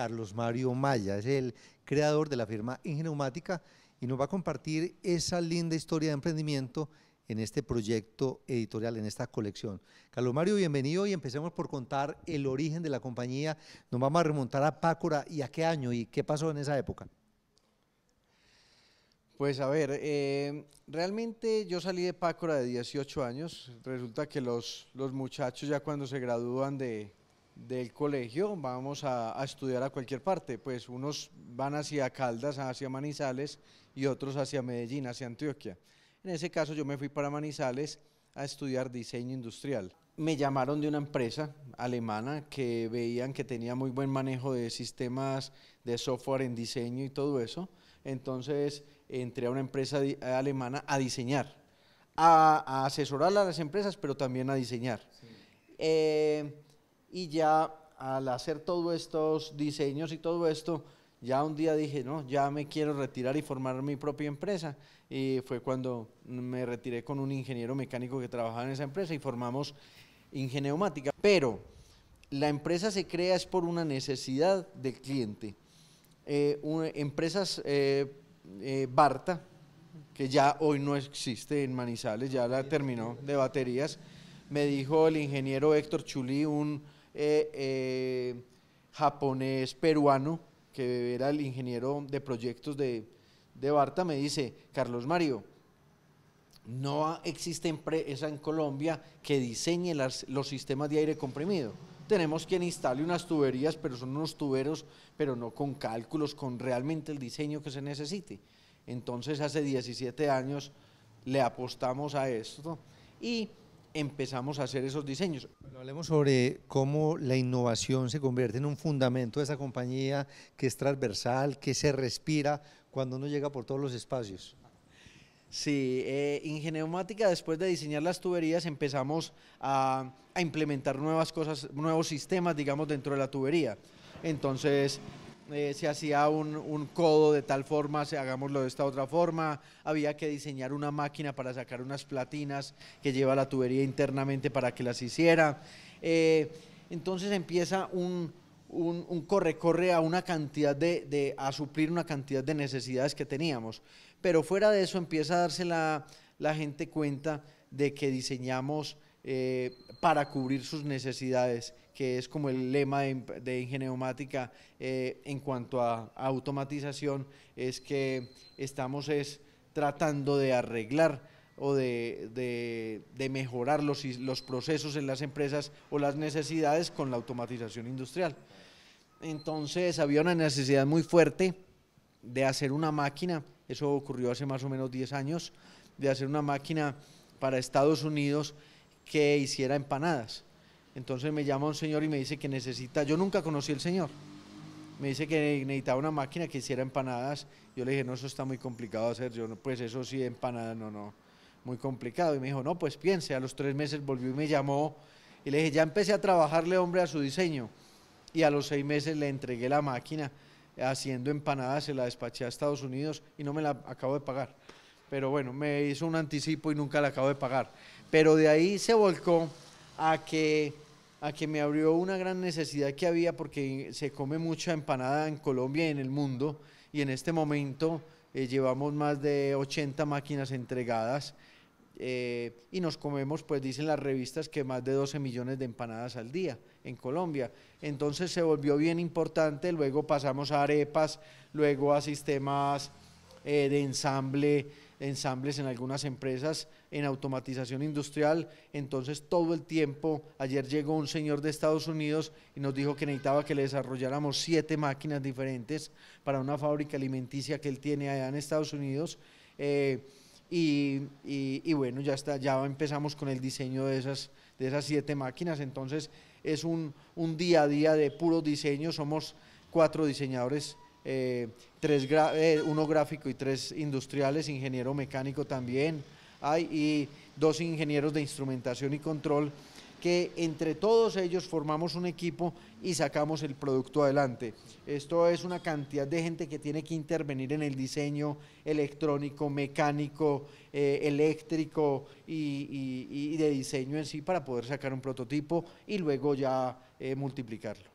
Carlos Mario Maya, es el creador de la firma ingenumática y nos va a compartir esa linda historia de emprendimiento en este proyecto editorial, en esta colección. Carlos Mario, bienvenido y empecemos por contar el origen de la compañía. Nos vamos a remontar a Pácora y a qué año y qué pasó en esa época. Pues a ver, eh, realmente yo salí de Pácora de 18 años. Resulta que los, los muchachos ya cuando se gradúan de, del colegio, vamos a, estudiar a cualquier parte, pues unos van hacia Caldas, hacia Manizales y otros hacia Medellín, hacia Antioquia. En ese caso yo me fui para Manizales a estudiar diseño industrial. Me llamaron de una empresa alemana que veían que tenía muy buen manejo de sistemas de software en diseño y todo eso. Entonces entré a una empresa alemana a diseñar, a, asesorar a las empresas, pero también a diseñar. Eh, y ya al hacer todos estos diseños y todo esto, ya un día dije, no, ya me quiero retirar y formar mi propia empresa. Y fue cuando me retiré con un ingeniero mecánico que trabajaba en esa empresa y formamos Ingeneumática. Pero la empresa se crea es por una necesidad del cliente. Eh, empresas eh, eh, Barta, que ya hoy no existe en Manizales, ya la terminó de baterías, me dijo el ingeniero Héctor Chulí, un eh, eh, japonés peruano, que era el ingeniero de proyectos de, Barta, me dice, Carlos Mario, no existe empresa en Colombia que diseñe los sistemas de aire comprimido. Tenemos quien instale unas tuberías, pero son unos tuberos, pero no con cálculos, con realmente el diseño que se necesite. Entonces, hace 17 años le apostamos a esto y empezamos a hacer esos diseños. hablemos sobre cómo la innovación se convierte en un fundamento de esa compañía que es transversal, que se respira cuando uno llega por todos los espacios. Sí, eh, Ingeniomática, después de diseñar las tuberías, empezamos a, a implementar nuevas cosas, nuevos sistemas, digamos, dentro de la tubería. Entonces, eh, se hacía un, codo de tal forma, hagámoslo de esta otra forma, había que diseñar una máquina para sacar unas platinas que lleva la tubería internamente para que las hiciera. Eh, entonces empieza un, corre-corre a una cantidad de, a suplir una cantidad de necesidades que teníamos. Pero fuera de eso empieza a darse la gente cuenta de que diseñamos eh, para cubrir sus necesidades, que es como el lema de, de eh, en cuanto a, automatización, es que estamos es, tratando de arreglar o de, de, mejorar los, los procesos en las empresas o las necesidades con la automatización industrial. Entonces había una necesidad muy fuerte de hacer una máquina, eso ocurrió hace más o menos 10 años, de hacer una máquina para Estados Unidos que hiciera empanadas. Entonces me llama un señor y me dice que necesita, yo nunca conocí al señor, me dice que necesitaba una máquina que hiciera empanadas. Yo le dije, no, eso está muy complicado de hacer, yo pues eso sí, empanadas, no, no, muy complicado. Y me dijo, no, pues piense, a los tres meses volvió y me llamó y le dije, ya empecé a trabajarle hombre a su diseño. Y a los seis meses le entregué la máquina haciendo empanadas, se la despaché a Estados Unidos y no me la acabo de pagar pero bueno, me hizo un anticipo y nunca la acabo de pagar. Pero de ahí se volcó a que, a que me abrió una gran necesidad que había porque se come mucha empanada en Colombia y en el mundo y en este momento eh, llevamos más de 80 máquinas entregadas. Eh, y nos comemos, pues dicen las revistas, que más de 12 millones de empanadas al día en Colombia. Entonces se volvió bien importante, luego pasamos a arepas, luego a sistemas eh, de ensamble, ensambles en algunas empresas, en automatización industrial. Entonces todo el tiempo, ayer llegó un señor de Estados Unidos y nos dijo que necesitaba que le desarrolláramos siete máquinas diferentes para una fábrica alimenticia que él tiene allá en Estados Unidos. Eh, y, bueno, ya está, ya empezamos con el diseño de esas, de esas siete máquinas. Entonces es un, un día a día de puro diseño. Somos cuatro diseñadores eh, tres eh, uno gráfico y tres industriales, ingeniero mecánico también hay, y dos ingenieros de instrumentación y control, que entre todos ellos formamos un equipo y sacamos el producto adelante. Esto es una cantidad de gente que tiene que intervenir en el diseño electrónico, mecánico, eh, eléctrico y, de diseño en sí para poder sacar un prototipo y luego ya multiplicarlo.